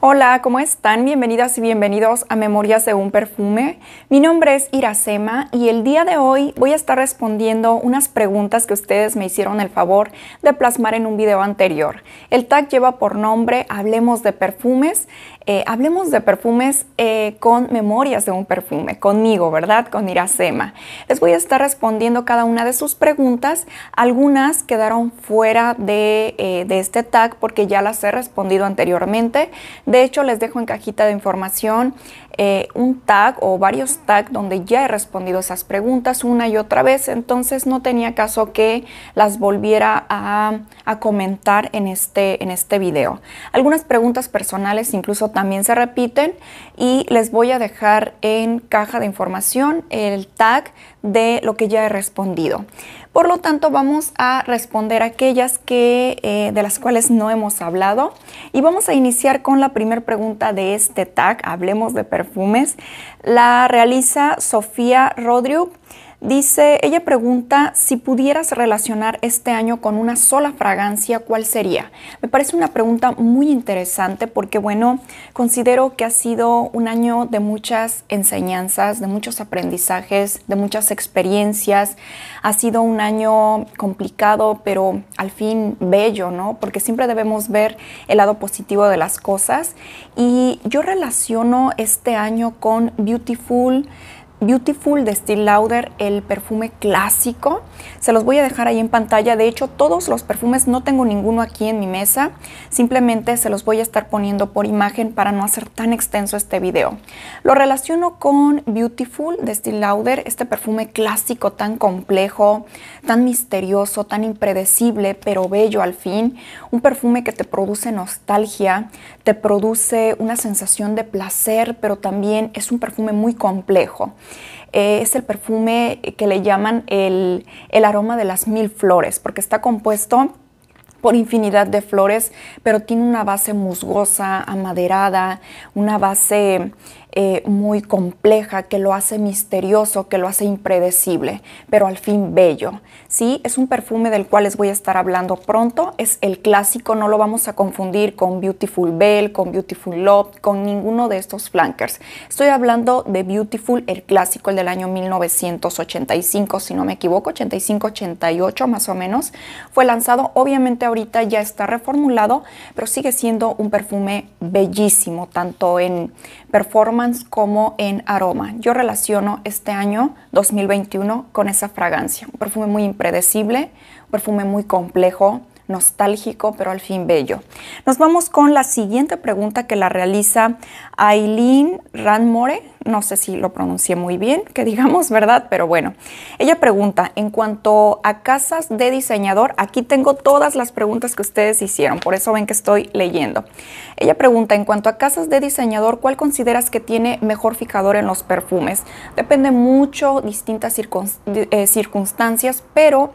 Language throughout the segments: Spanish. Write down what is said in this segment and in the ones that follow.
Hola, ¿cómo están? Bienvenidas y bienvenidos a Memorias de un Perfume. Mi nombre es Iracema y el día de hoy voy a estar respondiendo unas preguntas que ustedes me hicieron el favor de plasmar en un video anterior. El tag lleva por nombre Hablemos de Perfumes. Eh, hablemos de perfumes eh, con Memorias de un Perfume, conmigo, ¿verdad? Con Iracema. Les voy a estar respondiendo cada una de sus preguntas. Algunas quedaron fuera de, eh, de este tag porque ya las he respondido anteriormente de hecho, les dejo en cajita de información eh, un tag o varios tags donde ya he respondido esas preguntas una y otra vez, entonces no tenía caso que las volviera a, comentar en este, en este video. Algunas preguntas personales incluso también se repiten y les voy a dejar en caja de información el tag de lo que ya he respondido. Por lo tanto, vamos a responder aquellas que, eh, de las cuales no hemos hablado. Y vamos a iniciar con la primera pregunta de este tag, hablemos de perfumes. La realiza Sofía Rodríguez. Dice, ella pregunta, si pudieras relacionar este año con una sola fragancia, ¿cuál sería? Me parece una pregunta muy interesante porque, bueno, considero que ha sido un año de muchas enseñanzas, de muchos aprendizajes, de muchas experiencias. Ha sido un año complicado, pero al fin bello, ¿no? Porque siempre debemos ver el lado positivo de las cosas. Y yo relaciono este año con Beautiful. Beautiful de Still Lauder, el perfume clásico. Se los voy a dejar ahí en pantalla. De hecho, todos los perfumes, no tengo ninguno aquí en mi mesa. Simplemente se los voy a estar poniendo por imagen para no hacer tan extenso este video. Lo relaciono con Beautiful de Steel Lauder, este perfume clásico tan complejo, tan misterioso, tan impredecible, pero bello al fin. Un perfume que te produce nostalgia, te produce una sensación de placer, pero también es un perfume muy complejo es el perfume que le llaman el, el aroma de las mil flores, porque está compuesto por infinidad de flores, pero tiene una base musgosa, amaderada, una base eh, muy compleja, que lo hace misterioso, que lo hace impredecible, pero al fin bello. Sí, es un perfume del cual les voy a estar hablando pronto, es el clásico, no lo vamos a confundir con Beautiful Bell, con Beautiful Love, con ninguno de estos flankers. Estoy hablando de Beautiful, el clásico, el del año 1985, si no me equivoco, 85-88 más o menos. Fue lanzado, obviamente ahorita ya está reformulado, pero sigue siendo un perfume bellísimo, tanto en performance como en aroma. Yo relaciono este año 2021 con esa fragancia, un perfume muy impredecible, un perfume muy complejo, nostálgico, pero al fin bello. Nos vamos con la siguiente pregunta que la realiza Aileen Ranmore, no sé si lo pronuncié muy bien, que digamos, ¿verdad? Pero bueno, ella pregunta, en cuanto a casas de diseñador, aquí tengo todas las preguntas que ustedes hicieron, por eso ven que estoy leyendo. Ella pregunta, en cuanto a casas de diseñador, ¿cuál consideras que tiene mejor fijador en los perfumes? Depende mucho, distintas eh, circunstancias, pero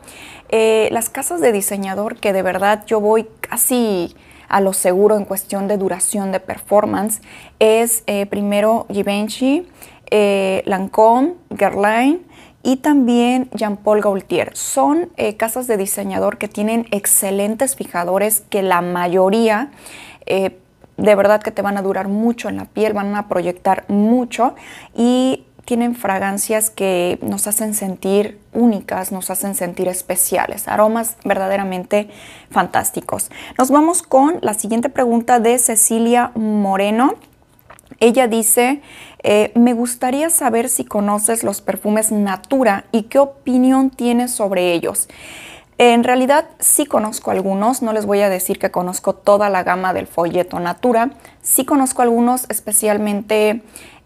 eh, las casas de diseñador que de verdad yo voy casi a lo seguro en cuestión de duración de performance es eh, primero Givenchy, eh, Lancôme, Guerlain y también Jean-Paul Gaultier. Son eh, casas de diseñador que tienen excelentes fijadores que la mayoría de verdad que te van a durar mucho en la piel, van a proyectar mucho y tienen fragancias que nos hacen sentir únicas, nos hacen sentir especiales, aromas verdaderamente fantásticos. Nos vamos con la siguiente pregunta de Cecilia Moreno. Ella dice, eh, me gustaría saber si conoces los perfumes Natura y qué opinión tienes sobre ellos. En realidad sí conozco algunos, no les voy a decir que conozco toda la gama del folleto Natura, sí conozco algunos especialmente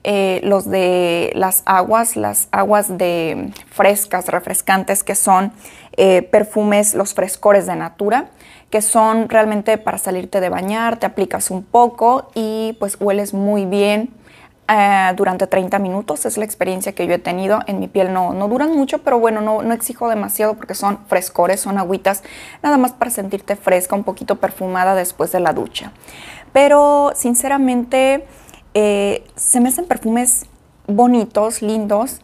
eh, los de las aguas, las aguas de frescas, refrescantes, que son eh, perfumes, los frescores de natura, que son realmente para salirte de bañar, te aplicas un poco y pues hueles muy bien. Eh, durante 30 minutos. Es la experiencia que yo he tenido. En mi piel no, duran mucho, pero bueno, no, no, exijo demasiado porque son frescores, son agüitas, nada más para sentirte fresca, un poquito perfumada después de la ducha. Pero sinceramente... Eh, se me hacen perfumes bonitos, lindos,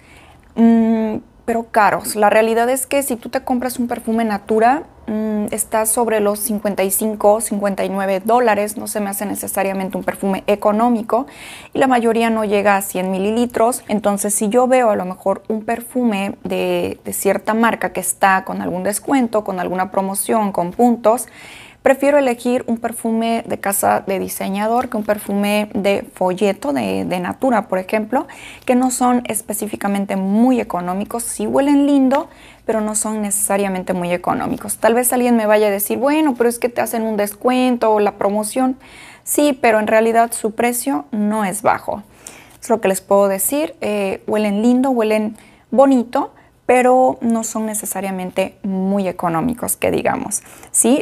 mm, pero caros. La realidad es que si tú te compras un perfume Natura, mm, está sobre los 55, 59 dólares, no se me hace necesariamente un perfume económico y la mayoría no llega a 100 mililitros. Entonces, si yo veo a lo mejor un perfume de cierta marca que está con algún descuento, con alguna promoción, con puntos, prefiero elegir un perfume de casa de diseñador que un perfume de folleto de, Natura, por ejemplo, que no son específicamente muy económicos, sí huelen lindo, pero no son necesariamente muy económicos. Tal vez alguien me vaya a decir, bueno, pero es que te hacen un descuento o la promoción. Sí, pero en realidad su precio no es bajo. Es lo que les puedo decir. Eh, huelen lindo, huelen bonito pero no son necesariamente muy económicos, que digamos. Sí,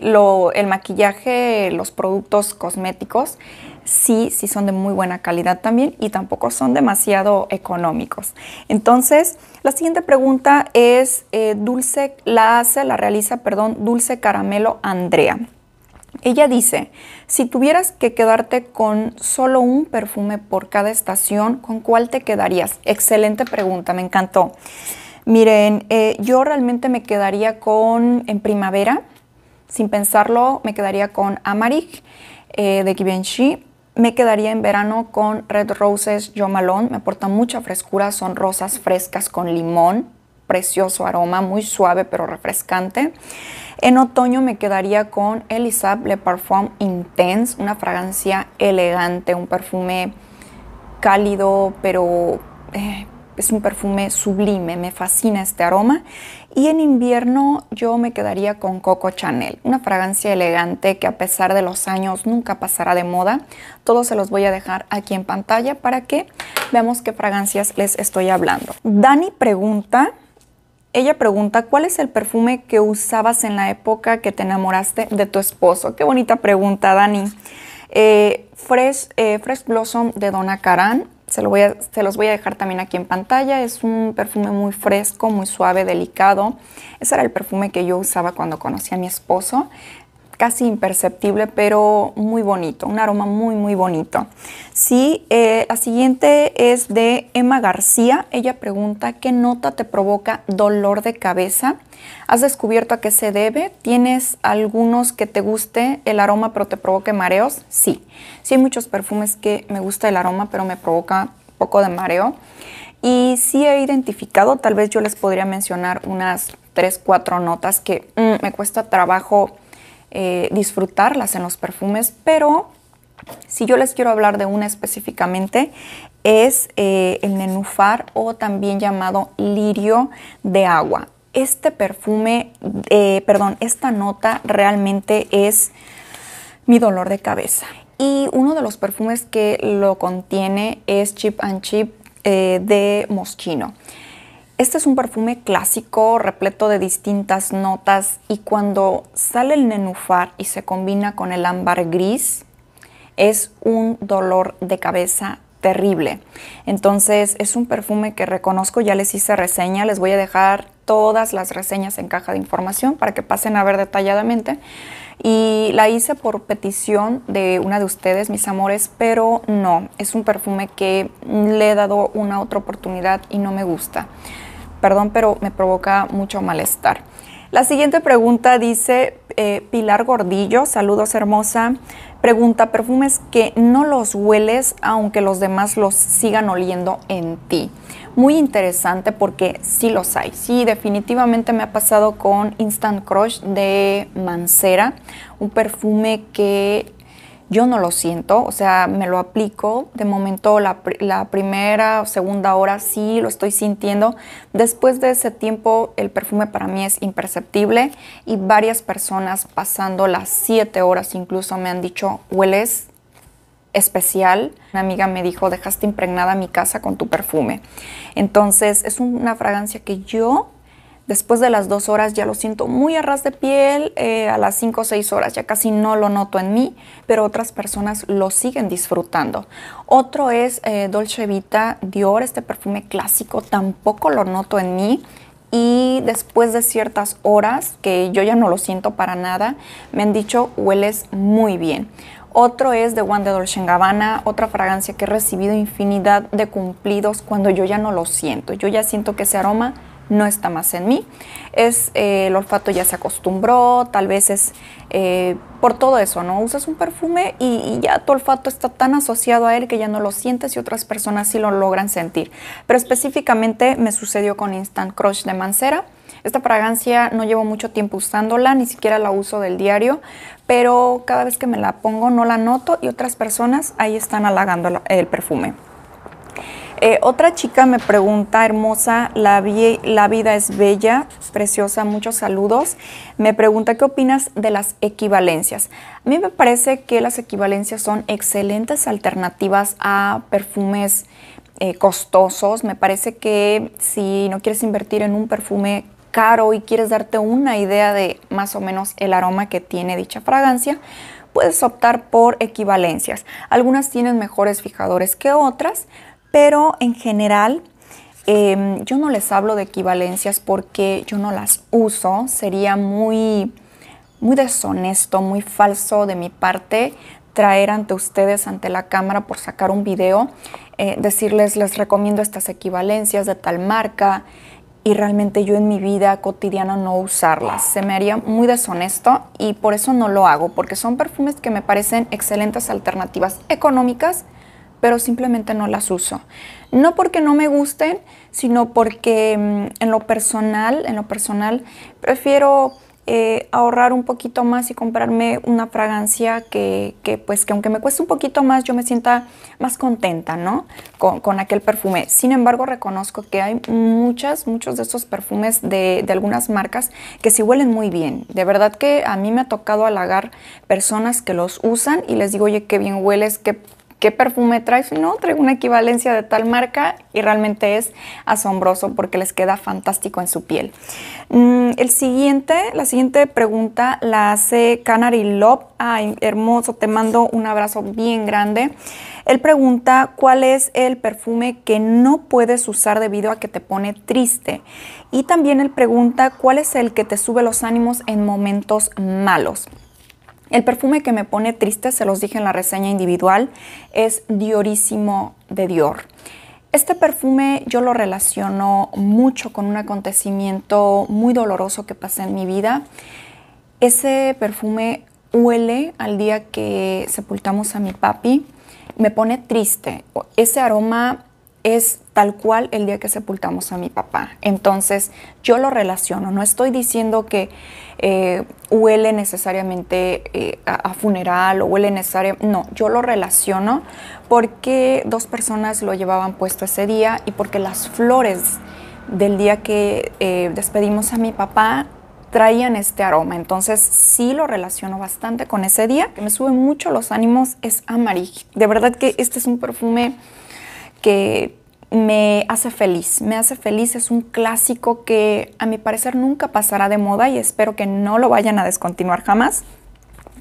el maquillaje, los productos cosméticos, sí, sí son de muy buena calidad también y tampoco son demasiado económicos. Entonces, la siguiente pregunta es, eh, Dulce, la hace, la realiza, perdón, Dulce Caramelo Andrea. Ella dice, si tuvieras que quedarte con solo un perfume por cada estación, ¿con cuál te quedarías? Excelente pregunta, me encantó. Miren, eh, yo realmente me quedaría con, en primavera, sin pensarlo, me quedaría con Amarik eh, de Givenchy. Me quedaría en verano con Red Roses Jomalon. Me aporta mucha frescura, son rosas frescas con limón. Precioso aroma, muy suave pero refrescante. En otoño me quedaría con Elisab Le Parfum Intense, una fragancia elegante, un perfume cálido pero eh, es un perfume sublime, me fascina este aroma. Y en invierno yo me quedaría con Coco Chanel, una fragancia elegante que a pesar de los años nunca pasará de moda. Todos se los voy a dejar aquí en pantalla para que veamos qué fragancias les estoy hablando. Dani pregunta, ella pregunta, ¿cuál es el perfume que usabas en la época que te enamoraste de tu esposo? Qué bonita pregunta, Dani. Eh, Fresh, eh, Fresh Blossom de Donna Karan se, los voy a dejar también aquí en pantalla. Es un perfume muy fresco, muy suave, delicado. Ese era el perfume que yo usaba cuando conocí a mi esposo casi imperceptible, pero muy bonito, un aroma muy, muy bonito. Sí, eh, la siguiente es de Emma García. Ella pregunta, ¿qué nota te provoca dolor de cabeza? ¿Has descubierto a qué se debe? ¿Tienes algunos que te guste el aroma pero te provoque mareos? Sí, sí hay muchos perfumes que me gusta el aroma pero me provoca un poco de mareo. Y sí he identificado, tal vez yo les podría mencionar unas 3, 4 notas que mm, me cuesta trabajo eh, disfrutarlas en los perfumes, pero si yo les quiero hablar de una específicamente, es eh, el nenufar o también llamado lirio de agua. Este perfume, eh, perdón, esta nota realmente es mi dolor de cabeza. Y uno de los perfumes que lo contiene es Chip and Chip de Moschino. Este es un perfume clásico, repleto de distintas notas y cuando sale el nenufar y se combina con el ámbar gris, es un dolor de cabeza terrible. Entonces es un perfume que reconozco, ya les hice reseña, les voy a dejar todas las reseñas en caja de información para que pasen a ver detalladamente. Y la hice por petición de una de ustedes, mis amores, pero no, es un perfume que le he dado una otra oportunidad y no me gusta perdón, pero me provoca mucho malestar. La siguiente pregunta dice eh, Pilar Gordillo, saludos hermosa. Pregunta, perfumes que no los hueles aunque los demás los sigan oliendo en ti. Muy interesante porque sí los hay. Sí, definitivamente me ha pasado con Instant Crush de Mancera, un perfume que yo no lo siento, o sea, me lo aplico. De momento la, primera o segunda hora sí lo estoy sintiendo. Después de ese tiempo el perfume para mí es imperceptible y varias personas pasando las siete horas incluso me han dicho, hueles especial. Una amiga me dijo, dejaste impregnada mi casa con tu perfume. Entonces es una fragancia que yo Después de las dos horas ya lo siento muy a ras de piel, eh, a las cinco o seis horas ya casi no lo noto en mí, pero otras personas lo siguen disfrutando. Otro es eh, Dolce Vita Dior, este perfume clásico, tampoco lo noto en mí y después de ciertas horas, que yo ya no lo siento para nada, me han dicho hueles muy bien. Otro es The One de Dolce Gabbana, otra fragancia que he recibido infinidad de cumplidos cuando yo ya no lo siento. Yo ya siento que ese aroma no está más en mí. Es eh, el olfato ya se acostumbró, tal vez es eh, por todo eso, ¿no? Usas un perfume y, y, ya tu olfato está tan asociado a él que ya no lo sientes y otras personas sí lo logran sentir. Pero específicamente me sucedió con Instant Crush de Mancera. Esta fragancia no llevo mucho tiempo usándola, ni siquiera la uso del diario, pero cada vez que me la pongo no la noto y otras personas ahí están halagando el perfume. Eh, otra chica me pregunta, hermosa, la, vida es bella, preciosa, muchos saludos. Me pregunta, ¿qué opinas de las equivalencias? A mí me parece que las equivalencias son excelentes alternativas a perfumes eh, costosos. Me parece que si no quieres invertir en un perfume caro y quieres darte una idea de más o menos el aroma que tiene dicha fragancia, puedes optar por equivalencias. Algunas tienen mejores fijadores que otras, pero en general em, yo no les hablo de equivalencias porque yo no las uso, sería muy, muy deshonesto, muy falso de mi parte traer ante ustedes, ante la cámara por sacar un video, eh, decirles les recomiendo estas equivalencias de tal marca y realmente yo en mi vida cotidiana no usarlas. Se me haría muy deshonesto y por eso no lo hago, porque son perfumes que me parecen excelentes alternativas económicas pero simplemente no las uso. No porque no me gusten, sino porque mm, en lo personal, en lo personal, prefiero eh, ahorrar un poquito más y comprarme una fragancia que, pues que aunque me cueste un poquito más yo me sienta más contenta no con, aquel perfume sin embargo reconozco que hay muchas muchos de esos perfumes de, de, algunas marcas que sí huelen muy bien de verdad que a mí me ha tocado halagar personas que los usan y les digo oye qué bien hueles qué ¿qué perfume traes? No, traigo una equivalencia de tal marca y realmente es asombroso porque les queda fantástico en su piel. Mm, el siguiente, la siguiente pregunta la hace Canary Love. Ay, hermoso, te mando un abrazo bien grande. Él pregunta cuál es el perfume que no puedes usar debido a que te pone triste. Y también él pregunta cuál es el que te sube los ánimos en momentos malos. El perfume que me pone triste, se los dije en la reseña individual, es Diorísimo de Dior. Este perfume yo lo relaciono mucho con un acontecimiento muy doloroso que pasé en mi vida. Ese perfume huele al día que sepultamos a mi papi. Me pone triste. Ese aroma es tal cual el día que sepultamos a mi papá. Entonces yo lo relaciono, no estoy diciendo que eh, huele necesariamente eh, a, funeral o huele necesariamente, no, yo lo relaciono porque dos personas lo llevaban puesto ese día y porque las flores del día que eh, despedimos a mi papá traían este aroma. Entonces sí lo relaciono bastante con ese día. Que me sube mucho los ánimos es amarillo. De verdad que este es un perfume que me hace feliz. Me hace feliz es un clásico que a mi parecer nunca pasará de moda y espero que no lo vayan a descontinuar jamás.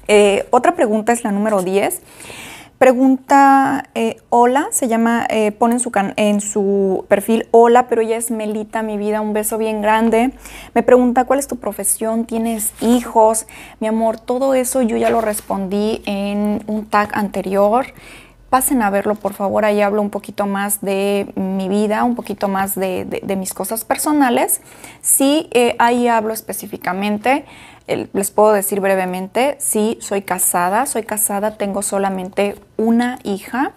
Eh, otra pregunta es la número 10. Pregunta eh, Hola, se llama, eh, pone su, en su perfil Hola, pero ella es Melita, mi vida, un beso bien grande. Me pregunta cuál es tu profesión, tienes hijos, mi amor, todo eso yo ya lo respondí en un tag anterior pasen a verlo, por favor. Ahí hablo un poquito más de mi vida, un poquito más de, mis cosas personales. Sí, eh, ahí hablo específicamente. les puedo decir brevemente, sí, soy casada, soy casada, tengo solamente una hija,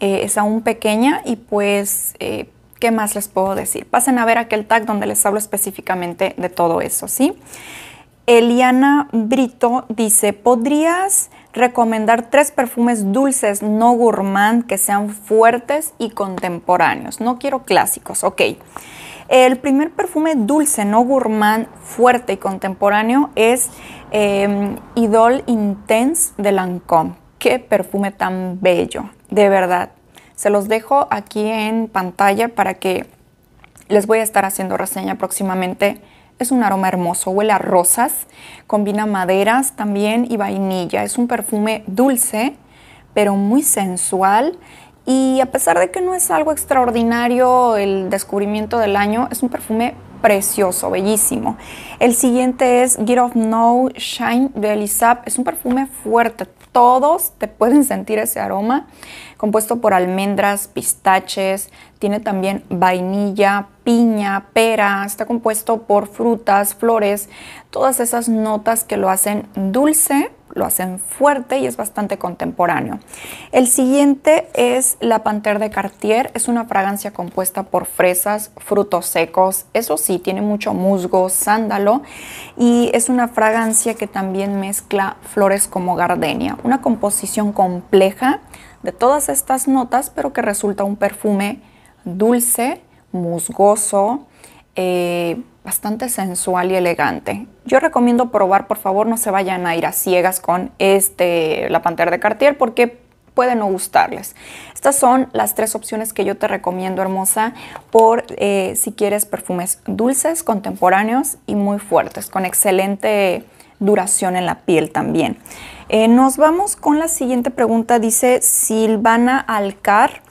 eh, es aún pequeña y pues, eh, ¿qué más les puedo decir? Pasen a ver aquel tag donde les hablo específicamente de todo eso, ¿sí? Eliana Brito dice, ¿podrías recomendar tres perfumes dulces, no gourmand, que sean fuertes y contemporáneos. No quiero clásicos, ok. El primer perfume dulce, no gourmand, fuerte y contemporáneo es em, Idol Intense de Lancôme. Qué perfume tan bello, de verdad. Se los dejo aquí en pantalla para que les voy a estar haciendo reseña próximamente es un aroma hermoso, huele a rosas, combina maderas también y vainilla. Es un perfume dulce, pero muy sensual. Y a pesar de que no es algo extraordinario el descubrimiento del año, es un perfume precioso, bellísimo. El siguiente es Get of No Shine de Elisab. Es un perfume fuerte, todos te pueden sentir ese aroma, compuesto por almendras, pistaches, tiene también vainilla, piña, pera, está compuesto por frutas, flores, todas esas notas que lo hacen dulce lo hacen fuerte y es bastante contemporáneo. El siguiente es la Panther de Cartier, es una fragancia compuesta por fresas, frutos secos, eso sí, tiene mucho musgo, sándalo y es una fragancia que también mezcla flores como gardenia, una composición compleja de todas estas notas, pero que resulta un perfume dulce, musgoso, eh, bastante sensual y elegante. Yo recomiendo probar, por favor, no se vayan a ir a ciegas con este, la Pantera de Cartier, porque puede no gustarles. Estas son las tres opciones que yo te recomiendo, hermosa, por eh, si quieres perfumes dulces, contemporáneos y muy fuertes, con excelente duración en la piel también. Eh, nos vamos con la siguiente pregunta, dice Silvana Alcar.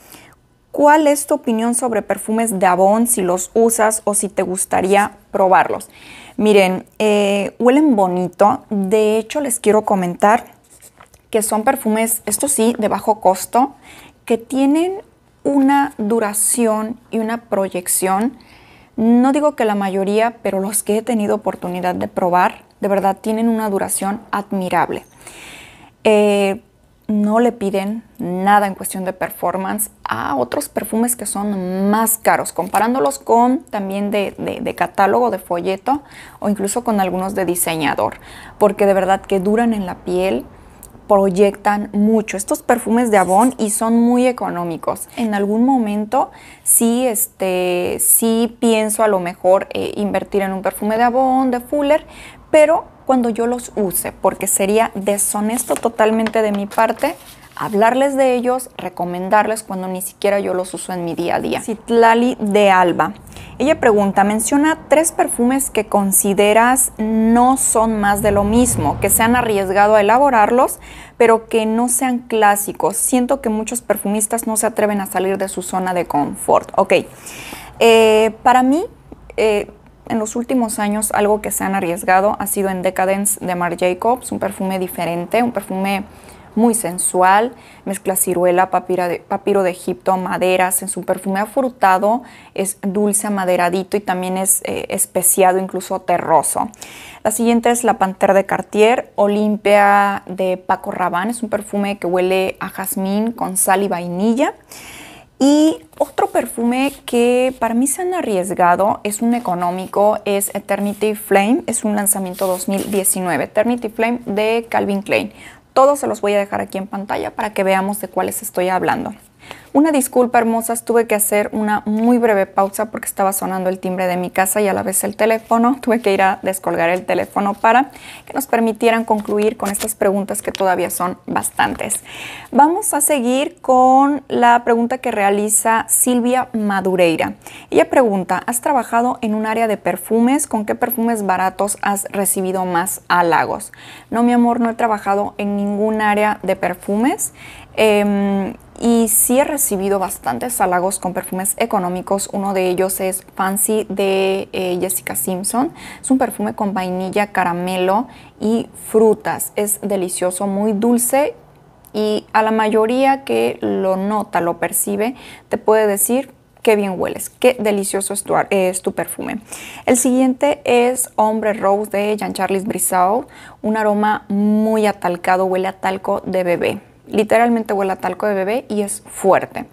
¿Cuál es tu opinión sobre perfumes de Avon, si los usas o si te gustaría probarlos? Miren, eh, huelen bonito. De hecho, les quiero comentar que son perfumes, esto sí, de bajo costo, que tienen una duración y una proyección. No digo que la mayoría, pero los que he tenido oportunidad de probar, de verdad tienen una duración admirable. Eh, no le piden nada en cuestión de performance a otros perfumes que son más caros, comparándolos con también de, catálogo, de folleto o incluso con algunos de diseñador, porque de verdad que duran en la piel, proyectan mucho. Estos perfumes de Avon y son muy económicos. En algún momento sí, este, sí pienso a lo mejor eh, invertir en un perfume de Avon, de Fuller, pero cuando yo los use, porque sería deshonesto totalmente de mi parte hablarles de ellos, recomendarles cuando ni siquiera yo los uso en mi día a día. Citlali de Alba. Ella pregunta, menciona tres perfumes que consideras no son más de lo mismo, que se han arriesgado a elaborarlos, pero que no sean clásicos. Siento que muchos perfumistas no se atreven a salir de su zona de confort. Ok, eh, para mí eh, en los últimos años algo que se han arriesgado ha sido en Decadence de Marc Jacobs, un perfume diferente, un perfume muy sensual, mezcla ciruela, papiro de, Egipto, maderas, es un perfume afrutado, es dulce, amaderadito y también es eh, especiado, incluso terroso. La siguiente es la Pantera de Cartier, Olimpia de Paco Rabanne, es un perfume que huele a jazmín con sal y vainilla. Y otro perfume que para mí se han arriesgado es un económico, es Eternity Flame, es un lanzamiento 2019, Eternity Flame de Calvin Klein. Todos se los voy a dejar aquí en pantalla para que veamos de cuáles estoy hablando. Una disculpa, hermosas, tuve que hacer una muy breve pausa porque estaba sonando el timbre de mi casa y a la vez el teléfono. Tuve que ir a descolgar el teléfono para que nos permitieran concluir con estas preguntas que todavía son bastantes. Vamos a seguir con la pregunta que realiza Silvia Madureira. Ella pregunta, ¿has trabajado en un área de perfumes? ¿Con qué perfumes baratos has recibido más halagos? No, mi amor, no he trabajado en ningún área de perfumes. Em, y sí he recibido bastantes halagos con perfumes económicos. Uno de ellos es Fancy de eh, Jessica Simpson. Es un perfume con vainilla, caramelo y frutas. Es delicioso, muy dulce y a la mayoría que lo nota, lo percibe, te puede decir qué bien hueles, qué delicioso es tu, eh, es tu, perfume. El siguiente es Hombre Rose de Jean-Charles Brissau, un aroma muy atalcado, huele a talco de bebé literalmente huele a talco de bebé y es fuerte.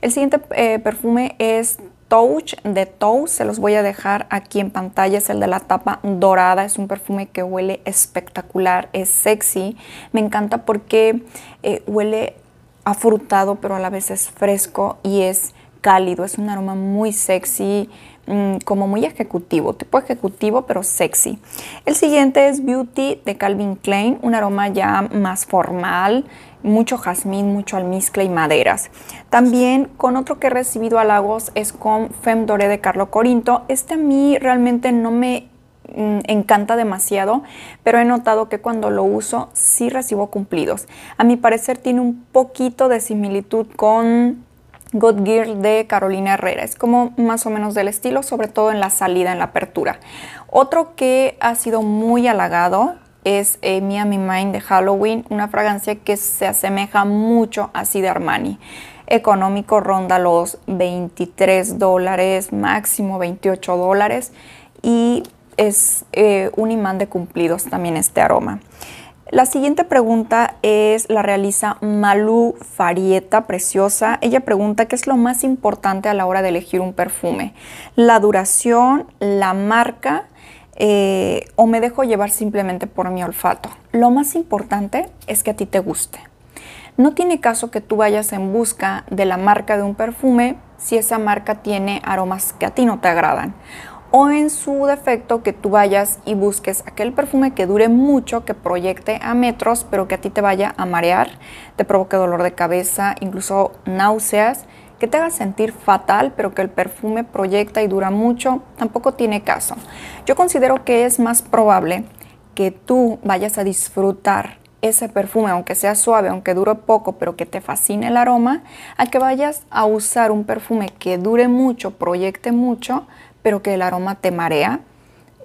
El siguiente eh, perfume es Touch de Touch, se los voy a dejar aquí en pantalla, es el de la tapa dorada, es un perfume que huele espectacular, es sexy, me encanta porque eh, huele afrutado pero a la vez es fresco y es cálido, es un aroma muy sexy, Mm, como muy ejecutivo, tipo ejecutivo pero sexy. El siguiente es Beauty de Calvin Klein, un aroma ya más formal, mucho jazmín, mucho almizcle y maderas. También con otro que he recibido halagos es con Femme Doré de Carlo Corinto. Este a mí realmente no me mm, encanta demasiado, pero he notado que cuando lo uso sí recibo cumplidos. A mi parecer tiene un poquito de similitud con God Gear de Carolina Herrera. Es como más o menos del estilo, sobre todo en la salida, en la apertura. Otro que ha sido muy halagado es eh, Miami Mind de Halloween, una fragancia que se asemeja mucho a de Armani. Económico ronda los 23 dólares, máximo 28 dólares y es eh, un imán de cumplidos también este aroma. La siguiente pregunta es, la realiza Malu Farieta, preciosa. Ella pregunta, ¿qué es lo más importante a la hora de elegir un perfume? ¿La duración, la marca eh, o me dejo llevar simplemente por mi olfato? Lo más importante es que a ti te guste. No tiene caso que tú vayas en busca de la marca de un perfume si esa marca tiene aromas que a ti no te agradan o en su defecto que tú vayas y busques aquel perfume que dure mucho, que proyecte a metros, pero que a ti te vaya a marear, te provoque dolor de cabeza, incluso náuseas, que te haga sentir fatal, pero que el perfume proyecta y dura mucho, tampoco tiene caso. Yo considero que es más probable que tú vayas a disfrutar ese perfume, aunque sea suave, aunque dure poco, pero que te fascine el aroma, a que vayas a usar un perfume que dure mucho, proyecte mucho, pero que el aroma te marea.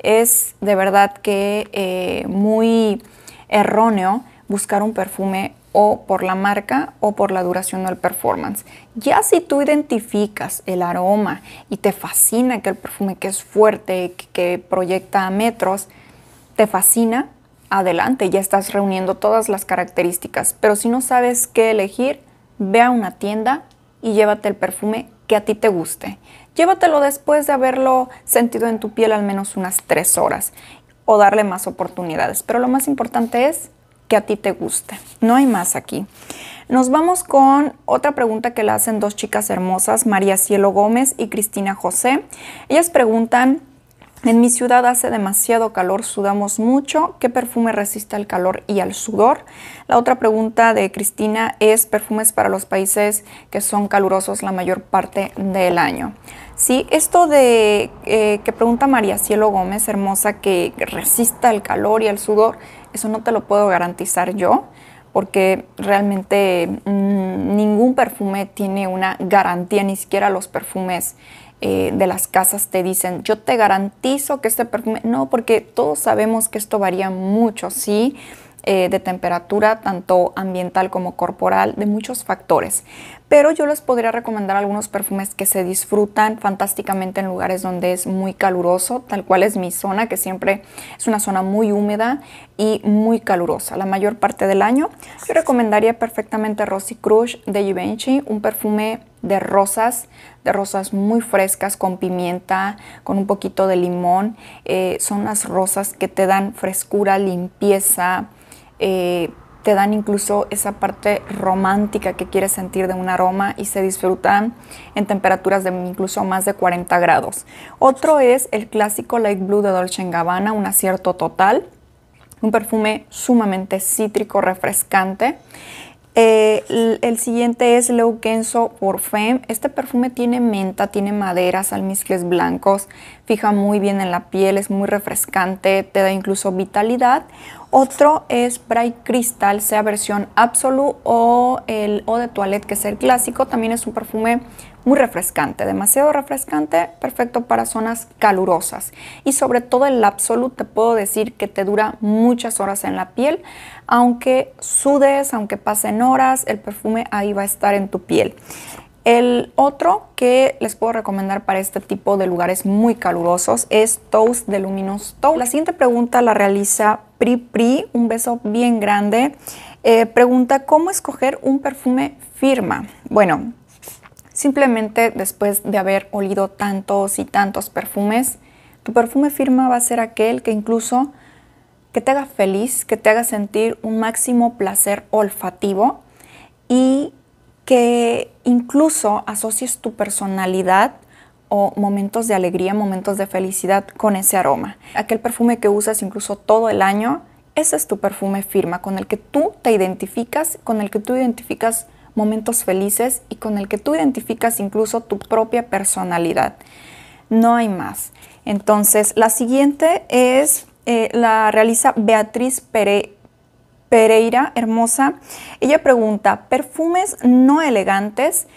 Es de verdad que eh, muy erróneo buscar un perfume o por la marca o por la duración del performance. Ya si tú identificas el aroma y te fascina que el perfume que es fuerte, que, que proyecta a metros, te fascina, adelante, ya estás reuniendo todas las características. Pero si no sabes qué elegir, ve a una tienda y llévate el perfume que a ti te guste. Llévatelo después de haberlo sentido en tu piel al menos unas tres horas o darle más oportunidades. Pero lo más importante es que a ti te guste. No hay más aquí. Nos vamos con otra pregunta que le hacen dos chicas hermosas, María Cielo Gómez y Cristina José. Ellas preguntan, en mi ciudad hace demasiado calor, sudamos mucho, ¿qué perfume resiste al calor y al sudor? La otra pregunta de Cristina es perfumes para los países que son calurosos la mayor parte del año. ¿sí? Esto de eh, que pregunta María Cielo Gómez, hermosa, que resista el calor y el sudor, eso no te lo puedo garantizar yo, porque realmente mm, ningún perfume tiene una garantía, ni siquiera los perfumes eh, de las casas te dicen, yo te garantizo que este perfume, no, porque todos sabemos que esto varía mucho, ¿sí? Eh, de temperatura, tanto ambiental como corporal, de muchos factores pero yo les podría recomendar algunos perfumes que se disfrutan fantásticamente en lugares donde es muy caluroso, tal cual es mi zona, que siempre es una zona muy húmeda y muy calurosa la mayor parte del año. Yo recomendaría perfectamente Rosy Crush de Givenchy, un perfume de rosas, de rosas muy frescas con pimienta, con un poquito de limón. Eh, son unas rosas que te dan frescura, limpieza. Eh, te dan incluso esa parte romántica que quieres sentir de un aroma y se disfrutan en temperaturas de incluso más de 40 grados. Otro es el clásico Light Blue de Dolce Gabbana, un acierto total, un perfume sumamente cítrico, refrescante eh, el, siguiente es Por Porfem, Este perfume tiene menta, tiene maderas, almizcles blancos, fija muy bien en la piel, es muy refrescante, te da incluso vitalidad. Otro es Bright Crystal, sea versión Absolut o el de Toilette, que es el clásico. También es un perfume muy refrescante, demasiado refrescante, perfecto para zonas calurosas. Y sobre todo el absoluto te puedo decir que te dura muchas horas en la piel, aunque sudes, aunque pasen horas, el perfume ahí va a estar en tu piel. El otro que les puedo recomendar para este tipo de lugares muy calurosos es Toast de Luminous Toast. La siguiente pregunta la realiza Pri Pri, un beso bien grande. Eh, pregunta, ¿cómo escoger un perfume firma? Bueno, Simplemente después de haber olido tantos y tantos perfumes, tu perfume firma va a ser aquel que incluso que te haga feliz, que te haga sentir un máximo placer olfativo y que incluso asocies tu personalidad o momentos de alegría, momentos de felicidad con ese aroma. Aquel perfume que usas incluso todo el año, ese es tu perfume firma, con el que tú te identificas, con el que tú identificas momentos felices y con el que tú identificas incluso tu propia personalidad. No hay más. Entonces, la siguiente es, eh, la realiza Beatriz Pere, Pereira, hermosa. Ella pregunta, perfumes no elegantes,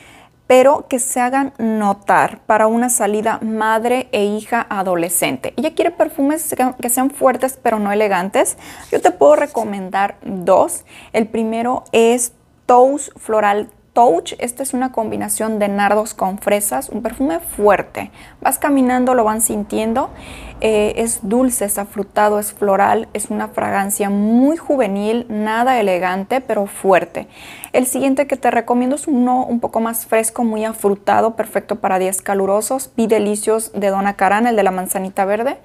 pero que se hagan notar para una salida madre e hija adolescente. Ella quiere perfumes que sean fuertes pero no elegantes. Yo te puedo recomendar dos. El primero es Toast Floral Touch. Esta es una combinación de nardos con fresas, un perfume fuerte. Vas caminando, lo van sintiendo. Eh, es dulce, es afrutado, es floral, es una fragancia muy juvenil, nada elegante, pero fuerte. El siguiente que te recomiendo es uno un poco más fresco, muy afrutado, perfecto para días calurosos, Pidelicios de Dona Carana, el de la manzanita verde.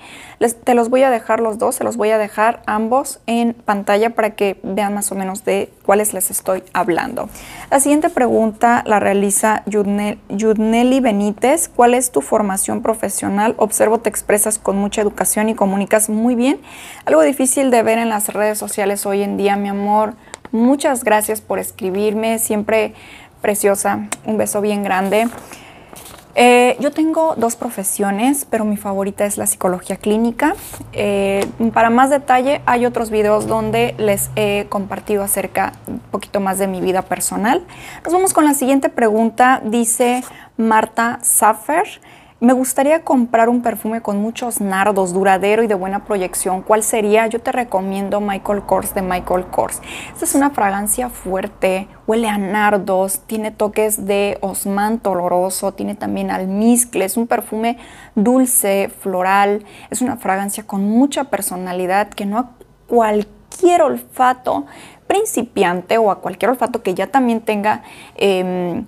te los voy a dejar los dos, se los voy a dejar ambos en pantalla para que vean más o menos de cuáles les estoy hablando. La siguiente pregunta la realiza Yudneli Benítez. ¿Cuál es tu formación profesional? Observo te expresas con mucha educación y comunicas muy bien. Algo difícil de ver en las redes sociales hoy en día, mi amor. Muchas gracias por escribirme, siempre preciosa. Un beso bien grande. Eh, yo tengo dos profesiones, pero mi favorita es la psicología clínica. Eh, para más detalle hay otros videos donde les he compartido acerca un poquito más de mi vida personal. Nos vamos con la siguiente pregunta, dice Marta Zaffer. Me gustaría comprar un perfume con muchos nardos, duradero y de buena proyección. ¿Cuál sería? Yo te recomiendo Michael Kors de Michael Kors. Esta es una fragancia fuerte, huele a nardos, tiene toques de osmán oloroso, tiene también almizcle, es un perfume dulce, floral, es una fragancia con mucha personalidad que no a cualquier olfato principiante o a cualquier olfato que ya también tenga... Em,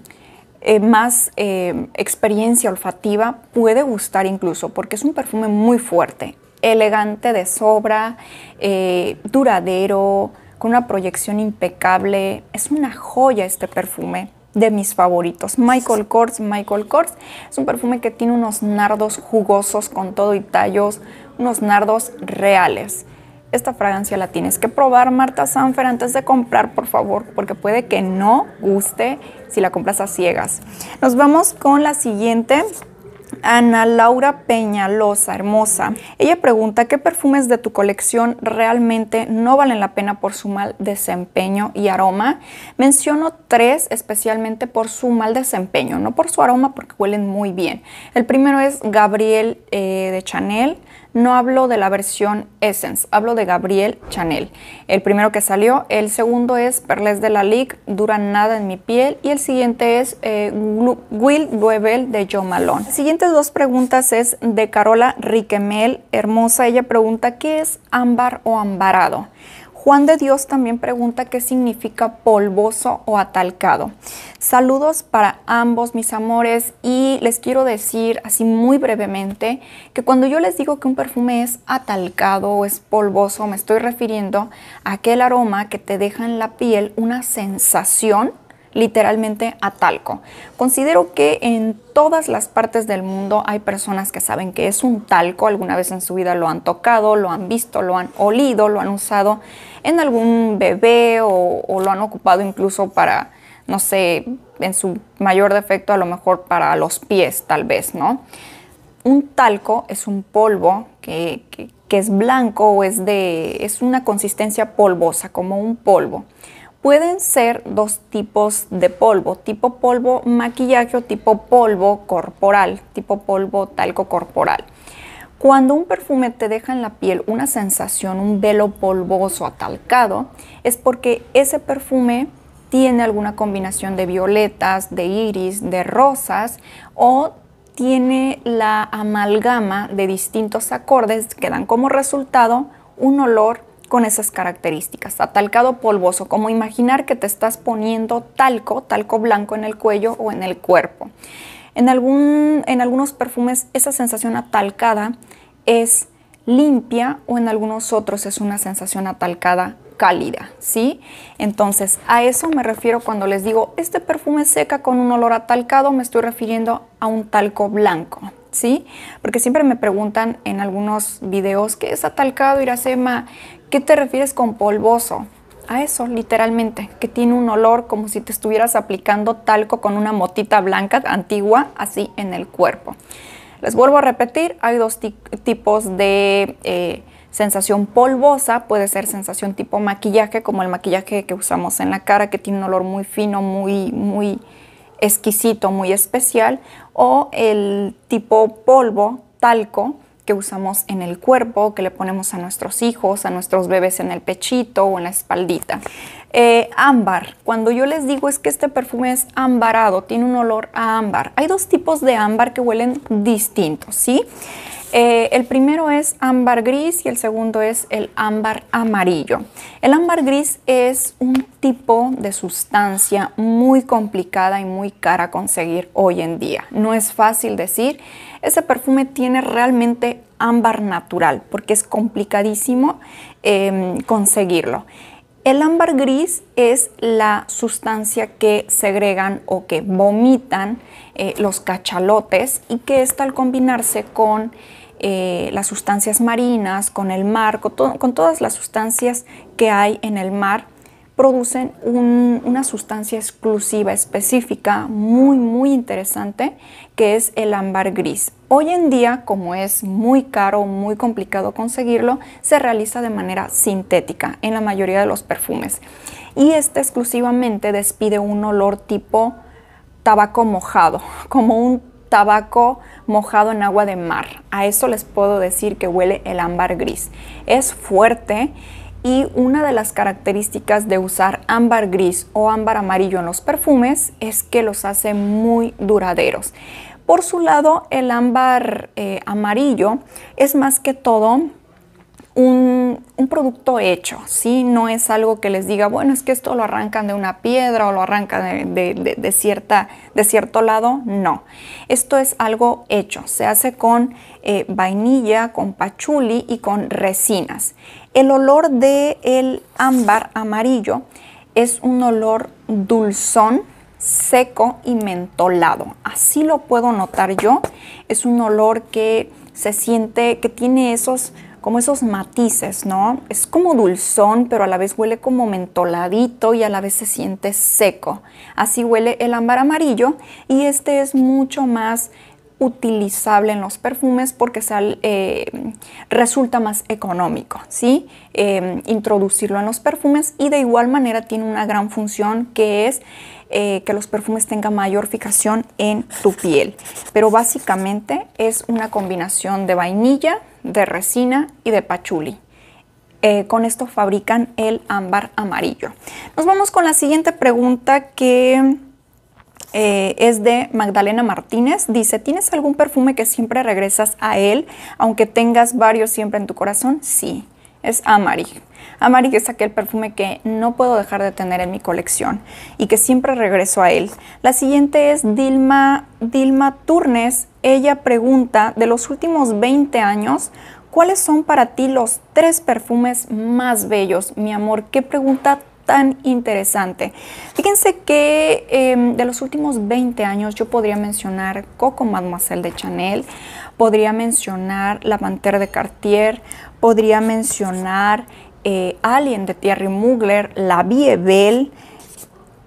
eh, más eh, experiencia olfativa puede gustar incluso porque es un perfume muy fuerte, elegante de sobra, eh, duradero, con una proyección impecable. Es una joya este perfume de mis favoritos. Michael Kors, Michael Kors. Es un perfume que tiene unos nardos jugosos con todo y tallos, unos nardos reales. Esta fragancia la tienes que probar, Marta Sanfer, antes de comprar, por favor, porque puede que no guste si la compras a ciegas. Nos vamos con la siguiente. Ana Laura Peñalosa, hermosa. Ella pregunta qué perfumes de tu colección realmente no valen la pena por su mal desempeño y aroma. Menciono tres especialmente por su mal desempeño, no por su aroma porque huelen muy bien. El primero es Gabriel eh, de Chanel, no hablo de la versión Essence, hablo de Gabriel Chanel. El primero que salió, el segundo es Perles de la Ligue, Dura Nada en mi piel y el siguiente es eh, Will Bevel de Jo Malone. siguientes dos preguntas es de Carola Riquemel, hermosa. Ella pregunta, ¿qué es ámbar o ambarado? Juan de Dios también pregunta qué significa polvoso o atalcado. Saludos para ambos mis amores y les quiero decir así muy brevemente que cuando yo les digo que un perfume es atalcado o es polvoso me estoy refiriendo a aquel aroma que te deja en la piel una sensación literalmente a talco. Considero que en todas las partes del mundo hay personas que saben que es un talco, alguna vez en su vida lo han tocado, lo han visto, lo han olido, lo han usado en algún bebé o, lo han ocupado incluso para, no sé, en su mayor defecto a lo mejor para los pies tal vez, ¿no? Un talco es un polvo que es blanco o es de, es una consistencia polvosa, como un polvo. Pueden ser dos tipos de polvo, tipo polvo maquillaje o tipo polvo corporal, tipo polvo talco corporal. Cuando un perfume te deja en la piel una sensación, un velo polvoso atalcado, es porque ese perfume tiene alguna combinación de violetas, de iris, de rosas o tiene la amalgama de distintos acordes que dan como resultado un olor con esas características. Atalcado polvoso, como imaginar que te estás poniendo talco, talco blanco en el cuello o en el cuerpo. En, en algunos perfumes esa sensación atalcada es limpia o en algunos otros es una sensación atalcada cálida, ¿sí? Entonces, a eso me refiero cuando les digo, este perfume seca con un olor atalcado, me estoy refiriendo a un talco blanco, ¿sí? Porque siempre me preguntan en algunos videos, ¿qué es atalcado, Iracema? ¿Qué te refieres con polvoso? A eso, literalmente, que tiene un olor como si te estuvieras aplicando talco con una motita blanca antigua así en el cuerpo. Les vuelvo a repetir, hay dos tipos de eh, sensación polvosa, puede ser sensación tipo maquillaje, como el maquillaje que usamos en la cara, que tiene un olor muy fino, muy, muy, exquisito, muy especial, o el tipo polvo, talco, que usamos en el cuerpo, que le ponemos a nuestros hijos, a nuestros bebés en el pechito o en la espaldita. Eh, ámbar, cuando yo les digo es que este perfume es ambarado, tiene un olor a ámbar. Hay dos tipos de ámbar que huelen distintos, ¿sí? Eh, el primero es ámbar gris y el segundo es el ámbar amarillo. El ámbar gris es un tipo de sustancia muy complicada y muy cara a conseguir hoy en día. No es fácil decir, ese perfume tiene realmente ámbar natural porque es complicadísimo em, conseguirlo. El ámbar gris es la sustancia que segregan o que vomitan eh, los cachalotes y que está al combinarse con eh, las sustancias marinas, con el mar, con, todas las sustancias que hay en el mar, producen una sustancia exclusiva, específica, muy, muy interesante, que es el ámbar gris. Hoy en día, como es muy caro, muy complicado conseguirlo, se realiza de manera sintética en la mayoría de los perfumes. Y este exclusivamente despide un olor tipo tabaco mojado, como un tabaco mojado en agua de mar. A eso les puedo decir que huele el ámbar gris. Es fuerte y una de las características de usar ámbar gris o ámbar amarillo en los perfumes es que los hace muy duraderos. Por su lado, el ámbar eh, amarillo es más que todo un, producto hecho, ¿sí? No es algo que les diga, bueno, es que esto lo arrancan de una piedra o lo arrancan de, cierta, de cierto lado, no. Esto es algo hecho, se hace con eh, vainilla, con pachuli y con resinas. El olor del ámbar amarillo es un olor dulzón, seco y mentolado. Así lo puedo notar yo. Es un olor que se siente, que tiene esos como esos matices, ¿no? Es como dulzón, pero a la vez huele como mentoladito y a la vez se siente seco. Así huele el ámbar amarillo y este es mucho más utilizable en los perfumes porque eh, resulta más económico, ¿sí? Em, introducirlo en los perfumes y de igual manera tiene una gran función que es eh, que los perfumes tengan mayor fijación en tu piel. Pero básicamente es una combinación de vainilla, de resina y de pachuli. Eh, con esto fabrican el ámbar amarillo. Nos vamos con la siguiente pregunta que eh, es de Magdalena Martínez. Dice, ¿tienes algún perfume que siempre regresas a él, aunque tengas varios siempre en tu corazón? Sí, es amarillo que es aquel perfume que no puedo dejar de tener en mi colección y que siempre regreso a él. La siguiente es Dilma, Dilma Turnes. Ella pregunta, de los últimos 20 años, ¿cuáles son para ti los tres perfumes más bellos? Mi amor, qué pregunta tan interesante. Fíjense que em, de los últimos 20 años yo podría mencionar Coco Mademoiselle de Chanel, podría mencionar La Pantera de Cartier, podría mencionar eh, alien de Thierry Mugler, La Vie Belle,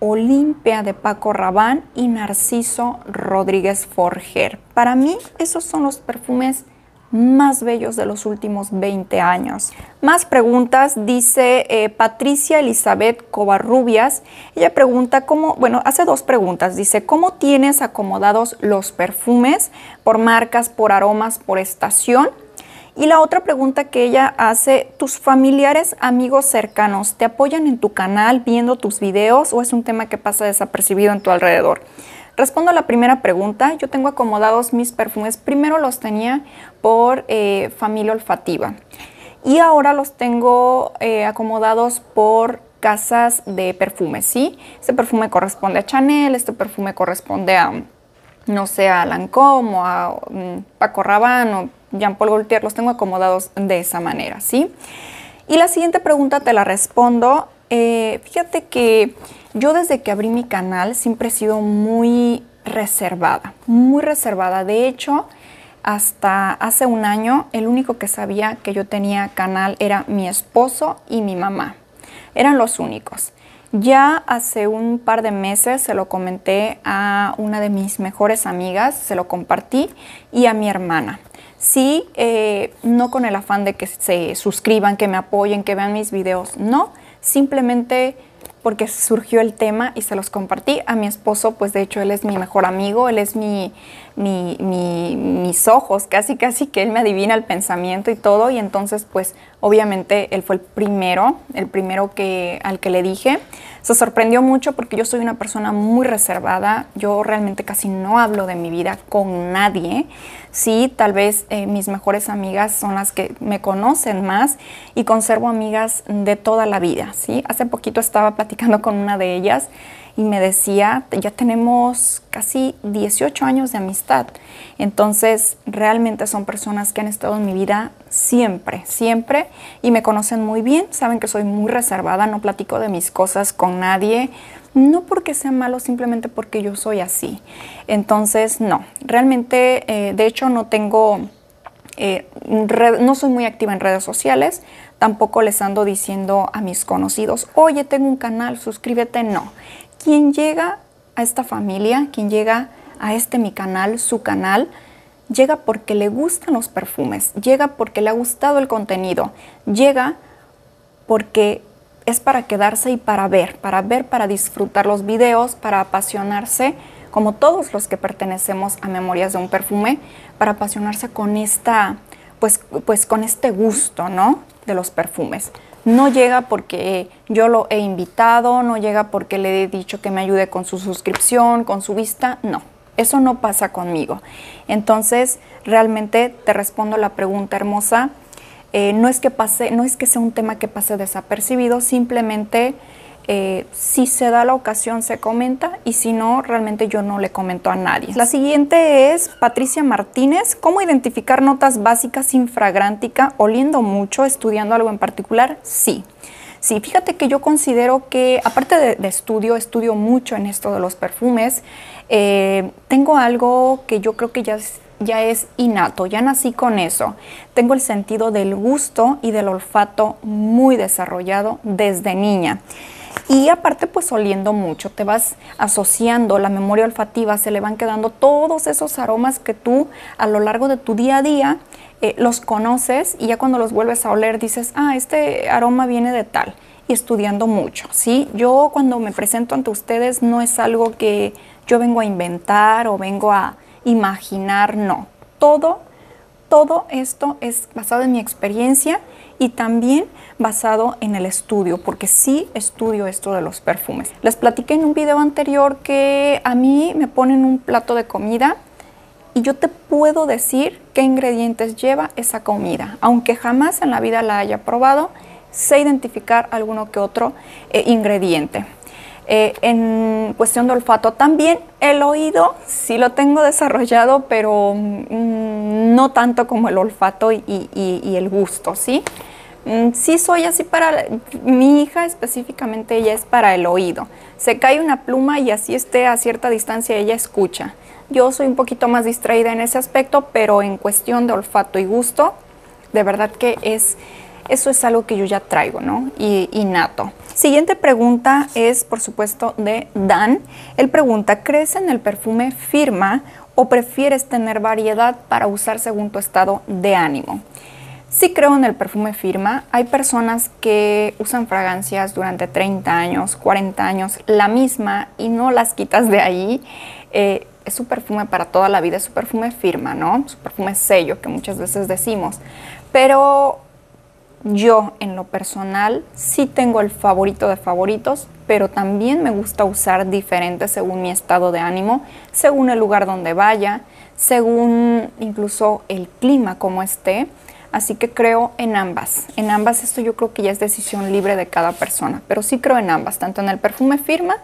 Olimpia de Paco Rabán y Narciso Rodríguez Forger. Para mí, esos son los perfumes más bellos de los últimos 20 años. Más preguntas, dice eh, Patricia Elizabeth Covarrubias. Ella pregunta cómo, bueno, hace dos preguntas. Dice, ¿cómo tienes acomodados los perfumes por marcas, por aromas, por estación? Y la otra pregunta que ella hace, ¿tus familiares, amigos cercanos, te apoyan en tu canal viendo tus videos o es un tema que pasa desapercibido en tu alrededor? Respondo a la primera pregunta. Yo tengo acomodados mis perfumes. Primero los tenía por eh, familia olfativa y ahora los tengo eh, acomodados por casas de perfumes, ¿sí? Este perfume corresponde a Chanel, este perfume corresponde a no sé, a como a mm, Paco Rabán o Jean-Paul Gaultier, los tengo acomodados de esa manera, ¿sí? Y la siguiente pregunta te la respondo. Eh, fíjate que yo desde que abrí mi canal siempre he sido muy reservada, muy reservada. De hecho, hasta hace un año el único que sabía que yo tenía canal era mi esposo y mi mamá. Eran los únicos. Ya hace un par de meses se lo comenté a una de mis mejores amigas, se lo compartí, y a mi hermana. Sí, eh, no con el afán de que se suscriban, que me apoyen, que vean mis videos, no, simplemente porque surgió el tema y se los compartí a mi esposo, pues de hecho él es mi mejor amigo, él es mi, mi, mis ojos, casi casi que él me adivina el pensamiento y todo, y entonces pues obviamente él fue el primero, el primero que, al que le dije se sorprendió mucho porque yo soy una persona muy reservada, yo realmente casi no hablo de mi vida con nadie. Sí, tal vez eh, mis mejores amigas son las que me conocen más y conservo amigas de toda la vida, ¿sí? Hace poquito estaba platicando con una de ellas y me decía, ya tenemos casi 18 años de amistad. Entonces, realmente son personas que han estado en mi vida siempre, siempre. Y me conocen muy bien, saben que soy muy reservada, no platico de mis cosas con nadie. No porque sea malo, simplemente porque yo soy así. Entonces, no, realmente, eh, de hecho, no tengo... Eh, no soy muy activa en redes sociales, tampoco les ando diciendo a mis conocidos, oye, tengo un canal, suscríbete, no. Quien llega a esta familia, quien llega a este mi canal, su canal, llega porque le gustan los perfumes, llega porque le ha gustado el contenido, llega porque es para quedarse y para ver, para ver, para disfrutar los videos, para apasionarse, como todos los que pertenecemos a Memorias de un perfume, para apasionarse con esta pues, pues con este gusto, ¿no? de los perfumes. No llega porque yo lo he invitado, no llega porque le he dicho que me ayude con su suscripción, con su vista, no. Eso no pasa conmigo. Entonces, realmente te respondo la pregunta hermosa. Eh, no, es que pase, no es que sea un tema que pase desapercibido, simplemente eh, si se da la ocasión se comenta y si no, realmente yo no le comento a nadie. La siguiente es Patricia Martínez, ¿cómo identificar notas básicas fragrántica? oliendo mucho, estudiando algo en particular? Sí. Sí, fíjate que yo considero que, aparte de, estudio, estudio mucho en esto de los perfumes. Eh, tengo algo que yo creo que ya es, ya es innato, ya nací con eso. Tengo el sentido del gusto y del olfato muy desarrollado desde niña. Y aparte pues oliendo mucho, te vas asociando, la memoria olfativa se le van quedando todos esos aromas que tú a lo largo de tu día a día eh, los conoces y ya cuando los vuelves a oler dices, ah, este aroma viene de tal y estudiando mucho, ¿sí? Yo cuando me presento ante ustedes no es algo que yo vengo a inventar o vengo a imaginar, no. Todo, todo esto es basado en mi experiencia y también basado en el estudio, porque sí estudio esto de los perfumes. Les platiqué en un video anterior que a mí me ponen un plato de comida y yo te puedo decir qué ingredientes lleva esa comida, aunque jamás en la vida la haya probado, sé identificar alguno que otro eh, ingrediente. Eh, en cuestión de olfato también el oído sí lo tengo desarrollado, pero mm, no tanto como el olfato y, y el gusto, ¿sí? Mm, sí soy así para mi hija específicamente ella es para el oído se cae una pluma y así esté a cierta distancia ella escucha yo soy un poquito más distraída en ese aspecto pero en cuestión de olfato y gusto de verdad que eso es algo que yo ya traigo, ¿no? Y, y nato. Siguiente pregunta es, por supuesto, de Dan. Él pregunta, ¿crees en el perfume firma o prefieres tener variedad para usar según tu estado de ánimo? Sí creo en el perfume firma. Hay personas que usan fragancias durante 30 años, 40 años, la misma y no las quitas de ahí. Eh, es un perfume para toda la vida, es su perfume firma, ¿no? Su perfume sello que muchas veces decimos. Pero yo en lo personal sí tengo el favorito de favoritos, pero también me gusta usar diferentes según mi estado de ánimo, según el lugar donde vaya, según incluso el clima como esté. Así que creo en ambas. En ambas esto yo creo que ya es decisión libre de cada persona, pero sí creo en ambas, tanto en el perfume firma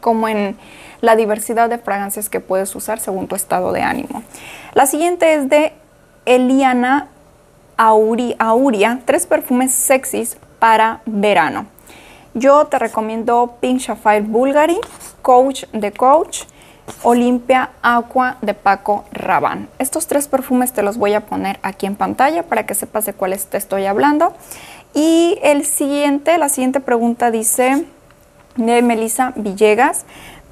como en la diversidad de fragancias que puedes usar según tu estado de ánimo. La siguiente es de Eliana Auria, tres perfumes sexys para verano. Yo te recomiendo Pink Sapphire Bulgari, Coach de Coach, Olimpia Aqua de Paco Rabanne. Estos tres perfumes te los voy a poner aquí en pantalla para que sepas de cuáles te estoy hablando. Y el siguiente, la siguiente pregunta dice de Melissa Villegas.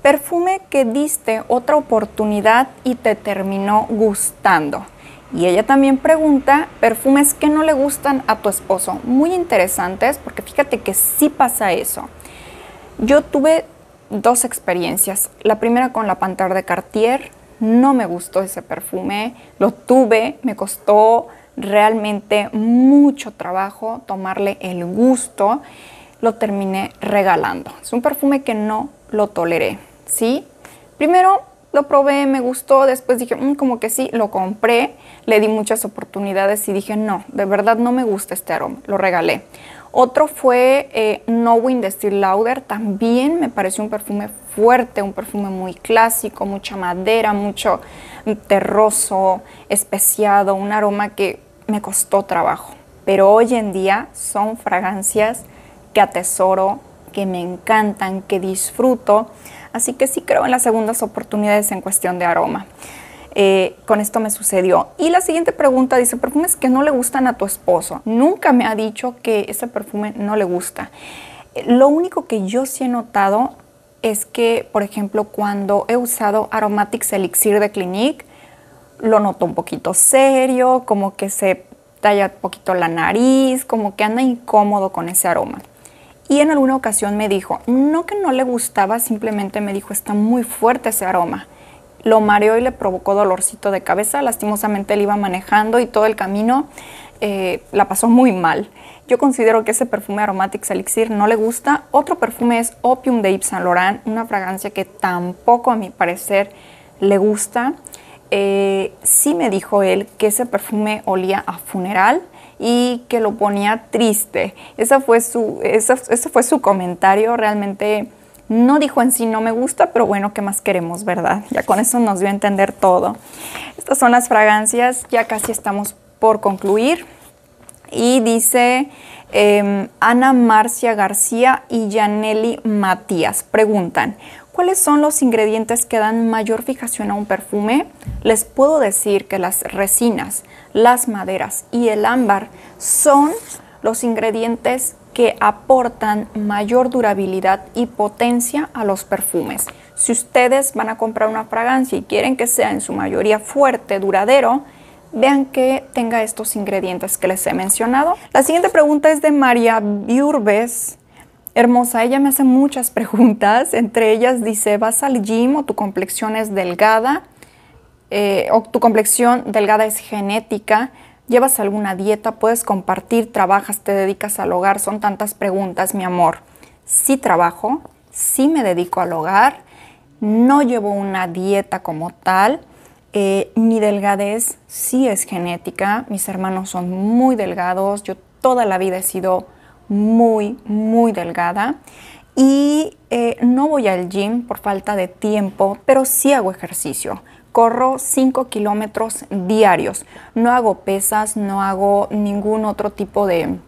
Perfume que diste otra oportunidad y te terminó gustando. Y ella también pregunta perfumes que no le gustan a tu esposo. Muy interesantes porque fíjate que sí pasa eso. Yo tuve dos experiencias. La primera con la Pantar de Cartier, no me gustó ese perfume, lo tuve, me costó realmente mucho trabajo tomarle el gusto, lo terminé regalando. Es un perfume que no lo toleré, ¿sí? Primero, lo probé, me gustó, después dije, mm, como que sí, lo compré, le di muchas oportunidades y dije, no, de verdad no me gusta este aroma, lo regalé. Otro fue eh, No Wind de Steel Lauder, también me pareció un perfume fuerte, un perfume muy clásico, mucha madera, mucho terroso, especiado, un aroma que me costó trabajo. Pero hoy en día son fragancias que atesoro, que me encantan, que disfruto Así que sí creo en las segundas oportunidades en cuestión de aroma. Eh, con esto me sucedió. Y la siguiente pregunta dice, perfumes que no le gustan a tu esposo. Nunca me ha dicho que ese perfume no le gusta. Eh, lo único que yo sí he notado es que, por ejemplo, cuando he usado Aromatics Elixir de Clinique, lo noto un poquito serio, como que se talla un poquito la nariz, como que anda incómodo con ese aroma. Y en alguna ocasión me dijo, no que no le gustaba, simplemente me dijo, está muy fuerte ese aroma. Lo mareó y le provocó dolorcito de cabeza, lastimosamente él iba manejando y todo el camino eh, la pasó muy mal. Yo considero que ese perfume Aromatics Elixir no le gusta. Otro perfume es Opium de Yves Saint Laurent, una fragancia que tampoco a mi parecer le gusta. Eh, sí me dijo él que ese perfume olía a funeral, y que lo ponía triste. Esa fue su, ese fue su comentario, realmente no dijo en sí no me gusta, pero bueno, ¿qué más queremos, verdad? Ya con eso nos dio a entender todo. Estas son las fragancias, ya casi estamos por concluir. Y dice em, Ana Marcia García y Janelli Matías, preguntan, ¿Cuáles son los ingredientes que dan mayor fijación a un perfume? Les puedo decir que las resinas, las maderas y el ámbar son los ingredientes que aportan mayor durabilidad y potencia a los perfumes. Si ustedes van a comprar una fragancia y quieren que sea en su mayoría fuerte, duradero, vean que tenga estos ingredientes que les he mencionado. La siguiente pregunta es de María Biurbes hermosa. Ella me hace muchas preguntas, entre ellas dice, ¿vas al gym o tu complexión es delgada? Eh, o tu complexión delgada es genética, llevas alguna dieta, puedes compartir, trabajas, te dedicas al hogar, son tantas preguntas, mi amor. Sí trabajo, sí me dedico al hogar, no llevo una dieta como tal, eh, mi delgadez sí es genética, mis hermanos son muy delgados, yo toda la vida he sido muy, muy delgada y eh, no voy al gym por falta de tiempo, pero sí hago ejercicio. Corro 5 kilómetros diarios. No hago pesas, no hago ningún otro tipo de,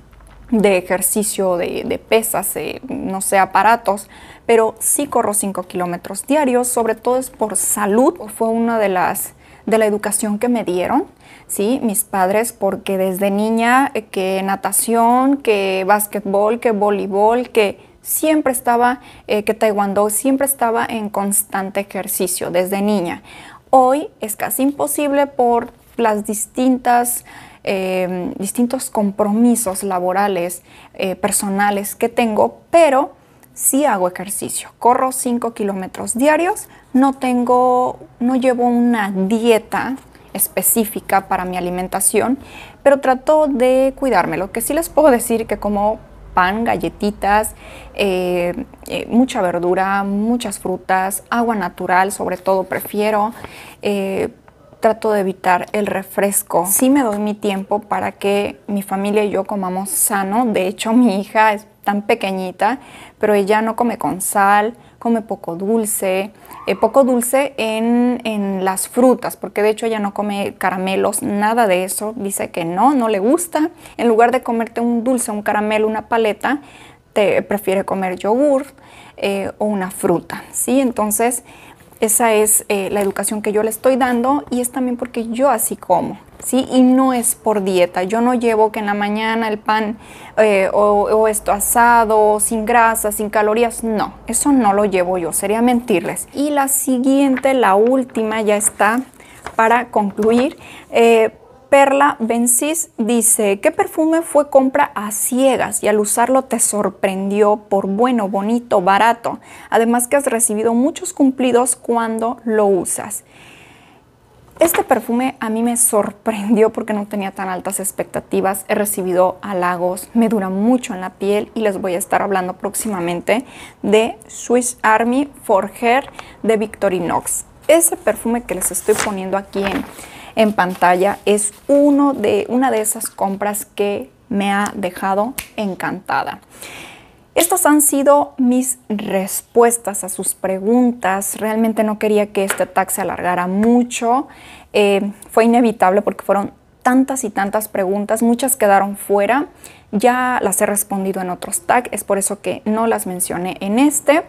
ejercicio, de, pesas, eh, no sé, aparatos, pero sí corro 5 kilómetros diarios, sobre todo es por salud. Fue una de las de la educación que me dieron ¿sí? Mis padres, porque desde niña eh, que natación, que básquetbol, que voleibol, que siempre estaba, eh, que taekwondo siempre estaba en constante ejercicio desde niña. Hoy es casi imposible por las distintas... Eh, distintos compromisos laborales, personales que tengo, pero sí hago ejercicio. Corro 5 kilómetros diarios, no tengo, no llevo una dieta específica para mi alimentación, pero trato de cuidarme. Lo que sí les puedo decir que como pan, galletitas, eh, eh, mucha verdura, muchas frutas, agua natural sobre todo prefiero. Eh, trato de evitar el refresco. si me doy mi tiempo para que mi familia y yo comamos sano. De hecho, mi hija es tan pequeñita, pero ella no come con sal, come poco dulce, eh, poco dulce en, las frutas, porque de hecho ella no come caramelos, nada de eso, dice que no, no le gusta. En lugar de comerte un dulce, un caramelo, una paleta, te prefiere comer yogur eh, o una fruta, ¿sí? Entonces, esa es eh, la educación que yo le estoy dando y es también porque yo así como. ¿sí? Y no es por dieta. Yo no llevo que en la mañana el pan eh, o, esto asado, sin grasa, sin calorías. No, eso no lo llevo yo, sería mentirles. Y la siguiente, la última, ya está para concluir. Eh, Perla Bencis dice, ¿qué perfume fue compra a ciegas y al usarlo te sorprendió por bueno, bonito, barato? Además que has recibido muchos cumplidos cuando lo usas. Este perfume a mí me sorprendió porque no tenía tan altas expectativas. He recibido halagos, me dura mucho en la piel y les voy a estar hablando próximamente de Swiss Army for Hair de Victorinox. Ese perfume que les estoy poniendo aquí en, pantalla es uno de, una de esas compras que me ha dejado encantada. Estas han sido mis respuestas a sus preguntas. Realmente no quería que este tag se alargara mucho. Eh, fue inevitable porque fueron tantas y tantas preguntas, muchas quedaron fuera. Ya las he respondido en otros tags, es por eso que no las mencioné en este.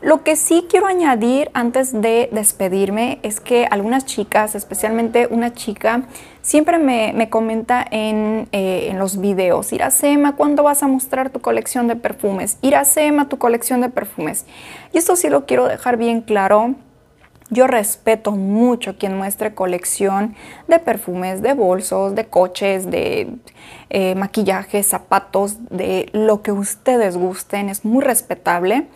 Lo que sí quiero añadir antes de despedirme es que algunas chicas, especialmente una chica, siempre me, comenta en, eh, en, los videos, Iracema, ¿cuándo vas a mostrar tu colección de perfumes? Iracema, tu colección de perfumes. Y esto sí lo quiero dejar bien claro. Yo respeto mucho quien muestre colección de perfumes, de bolsos, de coches, de maquillaje, eh, maquillajes, zapatos, de lo que ustedes gusten. Es muy respetable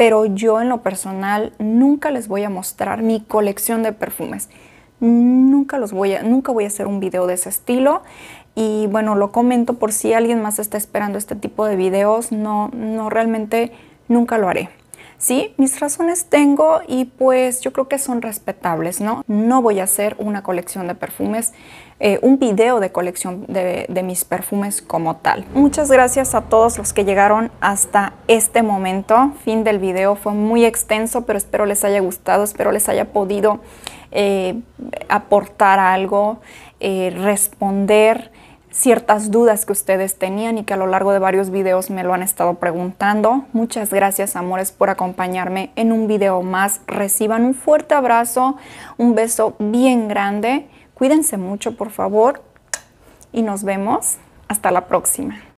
pero yo en lo personal nunca les voy a mostrar mi colección de perfumes. Nunca los voy a, nunca voy a hacer un video de ese estilo. Y bueno, lo comento por si alguien más está esperando este tipo de videos. No, no realmente nunca lo haré. Sí, mis razones tengo y pues yo creo que son respetables, ¿no? No voy a hacer una colección de perfumes, eh, un video de colección de, mis perfumes como tal. Muchas gracias a todos los que llegaron hasta este momento. Fin del video, fue muy extenso, pero espero les haya gustado, espero les haya podido eh, aportar algo, eh, responder ciertas dudas que ustedes tenían y que a lo largo de varios videos me lo han estado preguntando. Muchas gracias amores por acompañarme en un video más. Reciban un fuerte abrazo, un beso bien grande. Cuídense mucho por favor y nos vemos hasta la próxima.